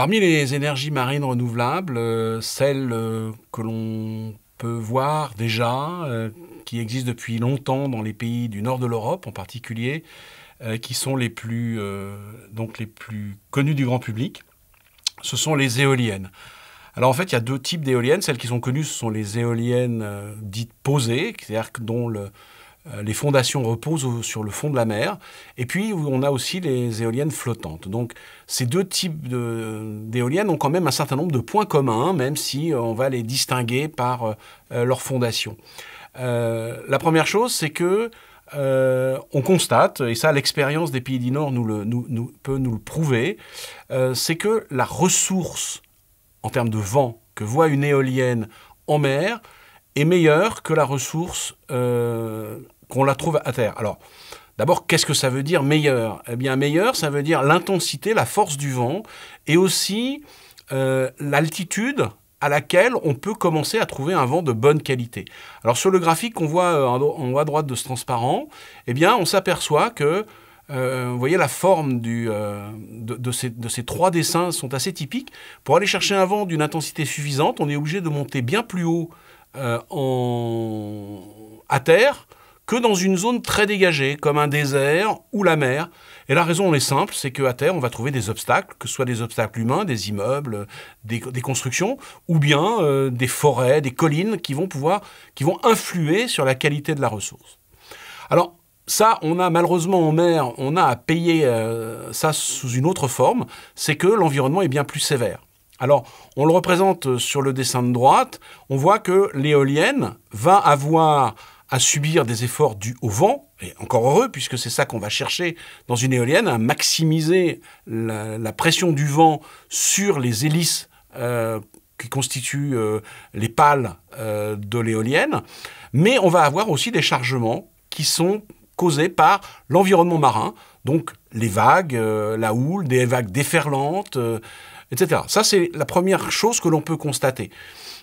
Parmi les énergies marines renouvelables, euh, celles euh, que l'on peut voir déjà, euh, qui existent depuis longtemps dans les pays du nord de l'Europe en particulier, qui sont les plus, donc les plus connues du grand public, ce sont les éoliennes. Alors en fait, il y a deux types d'éoliennes. Celles qui sont connues, ce sont les éoliennes dites posées, c'est-à-dire dont le, euh, les fondations reposent sur le fond de la mer. Et puis, on a aussi les éoliennes flottantes. Donc, ces deux types d'éoliennes ont quand même un certain nombre de points communs, hein, même si euh, on va les distinguer par euh, leurs leur fondation. la première chose, c'est que on constate, et ça l'expérience des pays du Nord peut nous le prouver, c'est que la ressource en termes de vent que voit une éolienne en mer est meilleure que la ressource euh, qu'on la trouve à terre. Alors, d'abord, qu'est-ce que ça veut dire meilleur Eh bien, meilleur, ça veut dire l'intensité, la force du vent, et aussi euh, l'altitude à laquelle on peut commencer à trouver un vent de bonne qualité. Alors sur le graphique qu'on voit euh, en haut à droite de ce transparent, eh bien on s'aperçoit que vous voyez la forme du, de, ces, de, ces, trois dessins sont assez typiques. Pour aller chercher un vent d'une intensité suffisante, on est obligé de monter bien plus haut euh, en... à terre que dans une zone très dégagée, comme un désert ou la mer. Et la raison, elle est simple, c'est qu'à terre, on va trouver des obstacles, que ce soit des obstacles humains, des immeubles, des, constructions, ou bien euh, des forêts, des collines qui vont pouvoir, qui vont influer sur la qualité de la ressource. Alors, ça, on a malheureusement en mer, on a à payer euh, ça sous une autre forme, c'est que l'environnement est bien plus sévère. Alors, on le représente euh, sur le dessin de droite. On voit que l'éolienne va avoir à subir des efforts dus au vent, et encore heureux, puisque c'est ça qu'on va chercher dans une éolienne, à maximiser la, pression du vent sur les hélices euh, qui constituent euh, les pales de l'éolienne. Mais on va avoir aussi des chargements qui sont causés par l'environnement marin, donc les vagues, la houle, des vagues déferlantes, etc. Ça, c'est la première chose que l'on peut constater.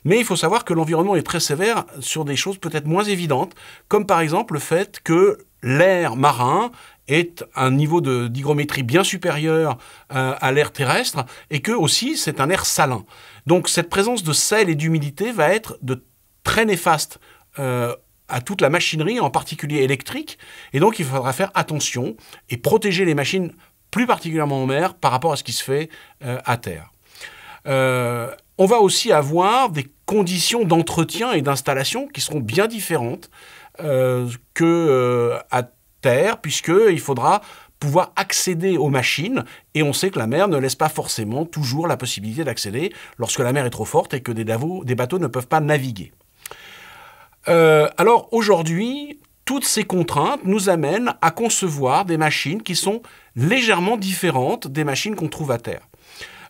Mais il faut savoir que l'environnement est très sévère sur des choses peut-être moins évidentes, comme par exemple le fait que l'air marin est un niveau d'hygrométrie bien supérieur euh, à l'air terrestre et que aussi c'est un air salin. Donc cette présence de sel et d'humidité va être de très néfaste euh, à toute la machinerie, en particulier électrique, et donc il faudra faire attention et protéger les machines plus particulièrement en mer, par rapport à ce qui se fait euh, à terre. Euh, on va aussi avoir des conditions d'entretien et d'installation qui seront bien différentes euh, que euh, à terre, puisque il faudra pouvoir accéder aux machines, et on sait que la mer ne laisse pas forcément toujours la possibilité d'accéder lorsque la mer est trop forte et que des, des bateaux ne peuvent pas naviguer. alors aujourd'hui, toutes ces contraintes nous amènent à concevoir des machines qui sont légèrement différentes des machines qu'on trouve à terre.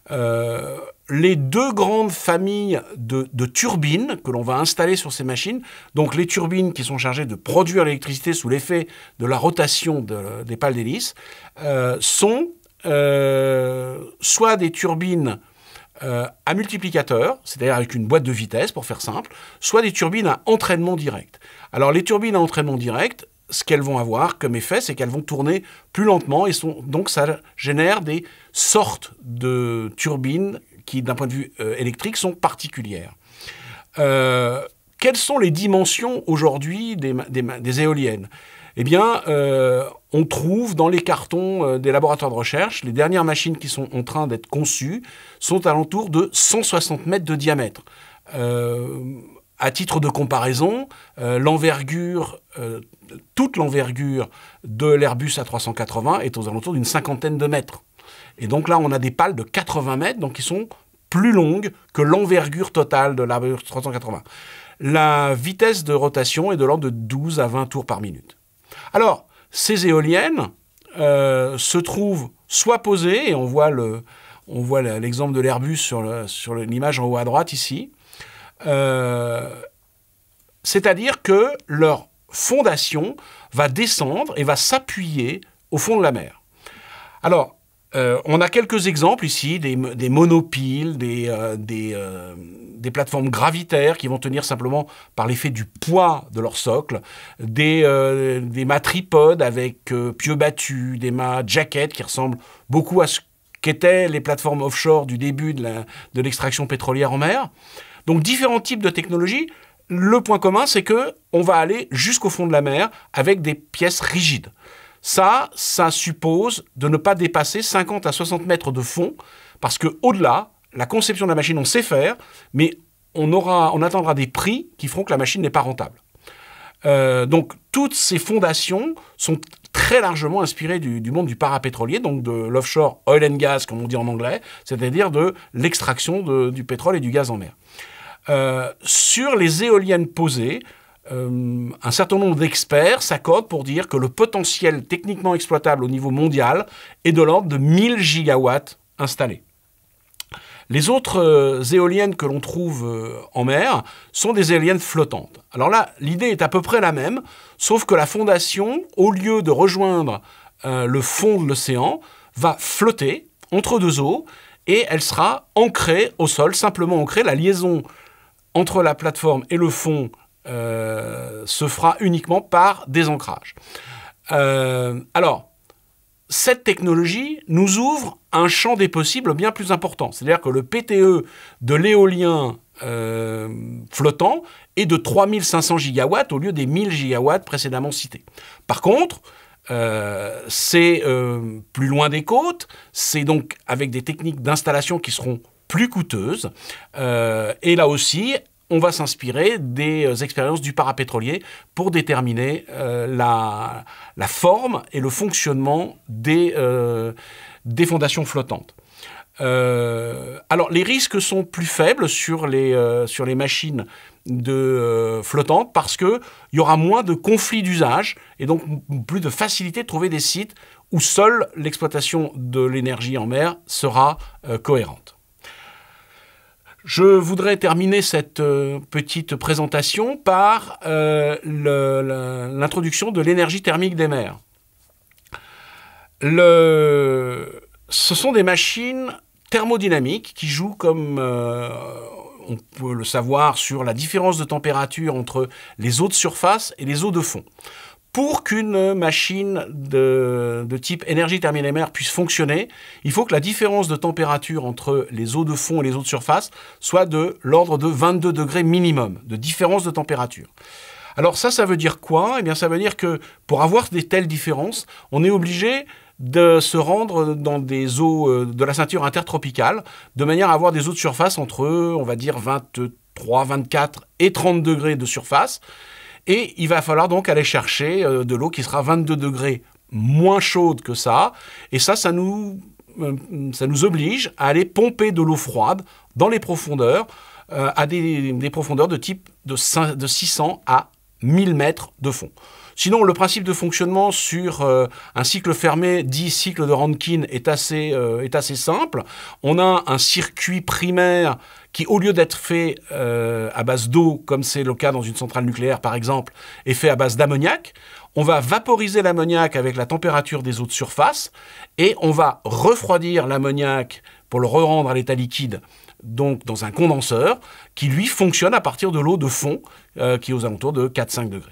Euh, les deux grandes familles de, turbines que l'on va installer sur ces machines, donc les turbines qui sont chargées de produire l'électricité sous l'effet de la rotation des pales d'hélice, euh, sont euh, soit des turbines à multiplicateur, c'est-à-dire avec une boîte de vitesse pour faire simple, soit des turbines à entraînement direct. Alors les turbines à entraînement direct, ce qu'elles vont avoir comme effet, c'est qu'elles vont tourner plus lentement et sont, donc ça génère des sortes de turbines qui, d'un point de vue euh, électrique, sont particulières. Euh, quelles sont les dimensions aujourd'hui des, éoliennes Eh bien, euh, on trouve dans les cartons des laboratoires de recherche, les dernières machines qui sont en train d'être conçues sont l'entour de 160 mètres de diamètre. À titre de comparaison, euh, l'envergure, euh, toute l'envergure de l'Airbus A380 est aux alentours d'une cinquantaine de mètres. Et donc là, on a des pales de 80 mètres, donc qui sont plus longues que l'envergure totale de l'Airbus 380. La vitesse de rotation est de l'ordre de 12 à 20 tours par minute. Alors, ces éoliennes euh, se trouvent soit posées, et on voit le, on voit l'exemple de l'Airbus sur l'image en haut à droite ici, euh, c'est-à-dire que leur fondation va descendre et va s'appuyer au fond de la mer. Alors, euh, on a quelques exemples ici, des, monopiles, euh, des, plateformes gravitaires qui vont tenir simplement par l'effet du poids de leur socle, des, des mâts tripodes avec pieux battus, des mâts jacket qui ressemblent beaucoup à ce qu'étaient les plateformes offshore du début de l'extraction pétrolière en mer. Donc différents types de technologies. Le point commun, c'est que on va aller jusqu'au fond de la mer avec des pièces rigides. Ça, ça suppose de ne pas dépasser 50 à 60 mètres de fond, parce que au-delà, la conception de la machine, on sait faire, mais on, aura, on attendra des prix qui feront que la machine n'est pas rentable. Euh, donc toutes ces fondations sont très largement inspirées du, du monde du parapétrolier, donc de l'offshore oil and gas, comme on dit en anglais, c'est-à-dire de l'extraction du pétrole et du gaz en mer. Euh, sur les éoliennes posées, euh, un certain nombre d'experts s'accordent pour dire que le potentiel techniquement exploitable au niveau mondial est de l'ordre de 1000 gigawatts installés. Les autres euh, éoliennes que l'on trouve en mer sont des éoliennes flottantes. Alors là, l'idée est à peu près la même, sauf que la fondation, au lieu de rejoindre le fond de l'océan, va flotter entre deux eaux et elle sera ancrée au sol, simplement ancrée. La liaison entre la plateforme et le fond euh, se fera uniquement par des ancrages. Euh, alors, cette technologie nous ouvre un champ des possibles bien plus important. C'est-à-dire que le PTE de l'éolien euh, flottant est de 3500 gigawatts au lieu des 1000 gigawatts précédemment cités. Par contre, c'est plus loin des côtes, c'est donc avec des techniques d'installation qui seront plus coûteuses. Euh, et là aussi, on va s'inspirer des euh, expériences du parapétrolier pour déterminer euh, la, la, forme et le fonctionnement des, euh, des fondations flottantes. alors, les risques sont plus faibles sur les, sur les machines de, flottantes parce qu'il y aura moins de conflits d'usage et donc plus de facilité de trouver des sites où seule l'exploitation de l'énergie en mer sera cohérente. Je voudrais terminer cette euh, petite présentation par euh, l'introduction de l'énergie thermique des mers. Ce sont des machines thermodynamiques qui jouent comme euh, on peut le savoir sur la différence de température entre les eaux de surface et les eaux de fond pour qu'une machine de, type énergie mère puisse fonctionner, il faut que la différence de température entre les eaux de fond et les eaux de surface soit de l'ordre de 22 degrés minimum de différence de température. Alors ça, ça veut dire quoi Eh bien, ça veut dire que pour avoir des telles différences, on est obligé de se rendre dans des eaux euh, de la ceinture intertropicale, de manière à avoir des eaux de surface entre, on va dire, 23, 24 et 30 degrés de surface. Et il va falloir donc aller chercher euh, de l'eau qui sera 22 degrés moins chaude que ça. Et ça, euh, ça nous, oblige à aller pomper de l'eau froide dans les profondeurs, euh, à des, profondeurs de type de, 600 à 1000 mètres de fond. Sinon, le principe de fonctionnement sur un cycle fermé dit cycle de Rankine est assez simple. On a un circuit primaire qui, au lieu d'être fait euh, à base d'eau, comme c'est le cas dans une centrale nucléaire par exemple, est fait à base d'ammoniac. On va vaporiser l'ammoniac avec la température des eaux de surface et on va refroidir l'ammoniac pour le rendre à l'état liquide, donc dans un condenseur qui lui fonctionne à partir de l'eau de fond euh, qui est aux alentours de 4-5 degrés.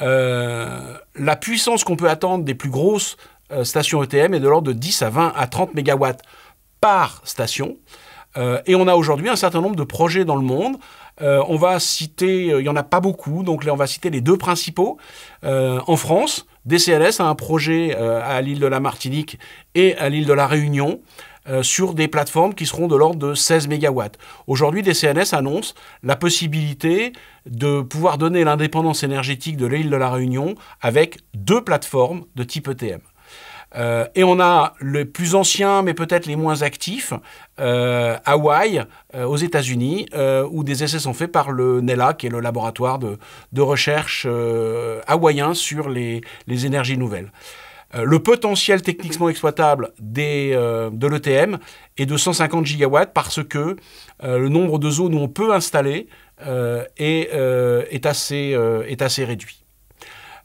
Euh, la puissance qu'on peut attendre des plus grosses stations ETM est de l'ordre de 10 à 20 à 30 MW par station. Euh, et on a aujourd'hui un certain nombre de projets dans le monde. Euh, on va citer, euh, il n'y en a pas beaucoup, donc là on va citer les deux principaux. en France, DCLS a un projet à l'île de la Martinique et à l'île de la Réunion. sur des plateformes qui seront de l'ordre de 16 MW. Aujourd'hui, DCLS annonce la possibilité de pouvoir donner l'indépendance énergétique de l'île de la Réunion avec deux plateformes de type ETM. Euh, et on a les plus anciens, mais peut-être les moins actifs, euh, Hawaï, euh, aux États-Unis, où des essais sont faits par le NELA, qui est le laboratoire de, recherche hawaïen sur les, énergies nouvelles. Le potentiel techniquement exploitable des, de l'ETM est de 150 gigawatts parce que le nombre de zones où on peut installer est, assez, est assez réduit.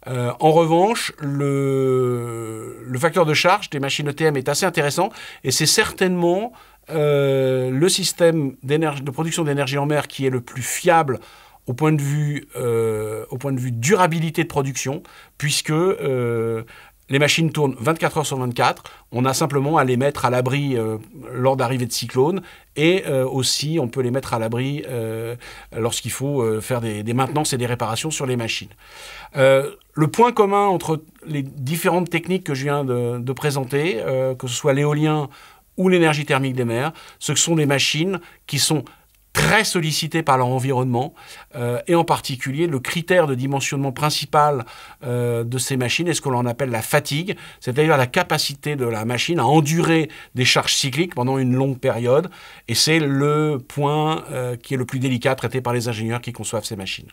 Euh, en revanche, le, facteur de charge des machines ETM est assez intéressant et c'est certainement euh, le système de production d'énergie en mer qui est le plus fiable au point de vue, euh, durabilité de production, puisque les machines tournent 24 heures sur 24. On a simplement à les mettre à l'abri euh, lors d'arrivée de cyclones et euh, aussi on peut les mettre à l'abri euh, lorsqu'il faut faire des, maintenances et des réparations sur les machines. le point commun entre les différentes techniques que je viens de, présenter, que ce soit l'éolien ou l'énergie thermique des mers, ce sont des machines qui sont très sollicités par leur environnement, euh, et en particulier le critère de dimensionnement principal euh, de ces machines est ce qu'on appelle la fatigue, cest d'ailleurs la capacité de la machine à endurer des charges cycliques pendant une longue période, et c'est le point euh, qui est le plus délicat traité par les ingénieurs qui conçoivent ces machines.